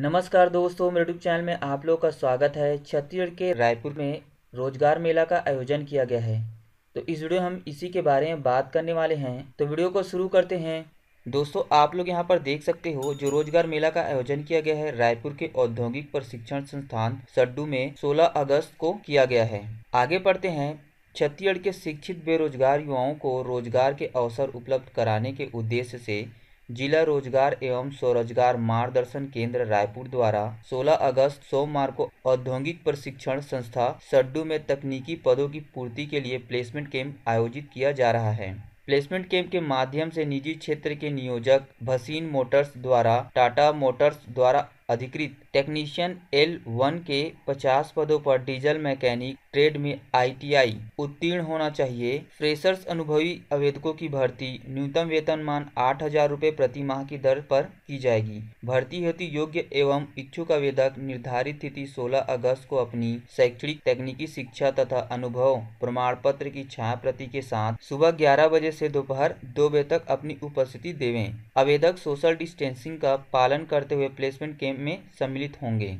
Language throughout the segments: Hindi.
नमस्कार दोस्तों मेरे यूट्यूब चैनल में आप लोगों का स्वागत है छत्तीसगढ़ के रायपुर में रोजगार मेला का आयोजन किया गया है तो इस वीडियो हम इसी के बारे में बात करने वाले हैं तो वीडियो को शुरू करते हैं दोस्तों आप लोग यहाँ पर देख सकते हो जो रोजगार मेला का आयोजन किया गया है रायपुर के औद्योगिक प्रशिक्षण संस्थान सड्डू में सोलह अगस्त को किया गया है आगे पढ़ते हैं छत्तीसगढ़ के शिक्षित बेरोजगार युवाओं को रोजगार के अवसर उपलब्ध कराने के उद्देश्य से जिला रोजगार एवं स्वरोजगार मार्गदर्शन केंद्र रायपुर द्वारा 16 अगस्त सोमवार को औद्योगिक प्रशिक्षण संस्था सड्डू में तकनीकी पदों की पूर्ति के लिए प्लेसमेंट कैंप आयोजित किया जा रहा है प्लेसमेंट कैंप के माध्यम से निजी क्षेत्र के नियोजक भसीन मोटर्स द्वारा टाटा मोटर्स द्वारा अधिकृत टेक्नीशियन एल वन के 50 पदों पर डीजल मैकेनिक ट्रेड में आईटीआई उत्तीर्ण होना चाहिए फ्रेशर्स अनुभवी आवेदकों की भर्ती न्यूनतम वेतन मान आठ हजार रूपए प्रति माह की दर पर की जाएगी भर्ती हेतु योग्य एवं इच्छुक आवेदक निर्धारित तिथि 16 अगस्त को अपनी शैक्षणिक तकनीकी शिक्षा तथा अनुभव प्रमाण पत्र की छाया प्रति के साथ सुबह ग्यारह बजे ऐसी दोपहर दो बजे तक अपनी उपस्थिति देवे आवेदक सोशल डिस्टेंसिंग का पालन करते हुए प्लेसमेंट कैंप में सम्मिलित होंगे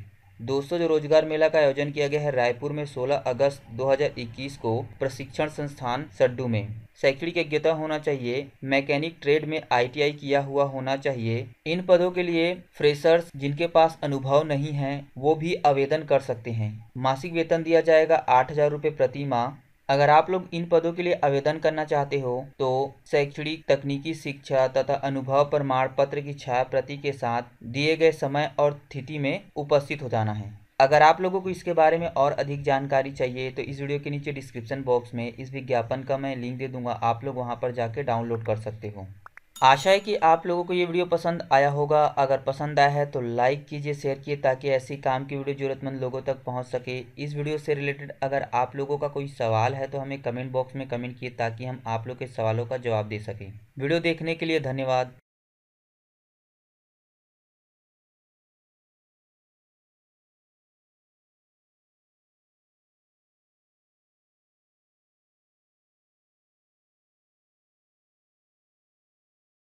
दोस्तों जो रोजगार मेला का आयोजन किया गया है रायपुर में 16 अगस्त 2021 को प्रशिक्षण संस्थान सड्डू में शैक्षणिक योग्यता होना चाहिए मैकेनिक ट्रेड में आईटीआई किया हुआ होना चाहिए इन पदों के लिए फ्रेशर्स जिनके पास अनुभव नहीं है वो भी आवेदन कर सकते हैं मासिक वेतन दिया जाएगा आठ हजार रूपए प्रति माह अगर आप लोग इन पदों के लिए आवेदन करना चाहते हो तो शैक्षणिक तकनीकी शिक्षा तथा अनुभव प्रमाण पत्र की छाया प्रति के साथ दिए गए समय और तिथि में उपस्थित हो जाना है अगर आप लोगों को इसके बारे में और अधिक जानकारी चाहिए तो इस वीडियो के नीचे डिस्क्रिप्शन बॉक्स में इस विज्ञापन का मैं लिंक दे दूंगा आप लोग वहां पर जाके डाउनलोड कर सकते हो आशा है कि आप लोगों को ये वीडियो पसंद आया होगा अगर पसंद आया है तो लाइक कीजिए शेयर कीजिए ताकि ऐसी काम की वीडियो ज़रूरतमंद लोगों तक पहुंच सके इस वीडियो से रिलेटेड अगर आप लोगों का कोई सवाल है तो हमें कमेंट बॉक्स में कमेंट किए ताकि हम आप लोग के सवालों का जवाब दे सकें वीडियो देखने के लिए धन्यवाद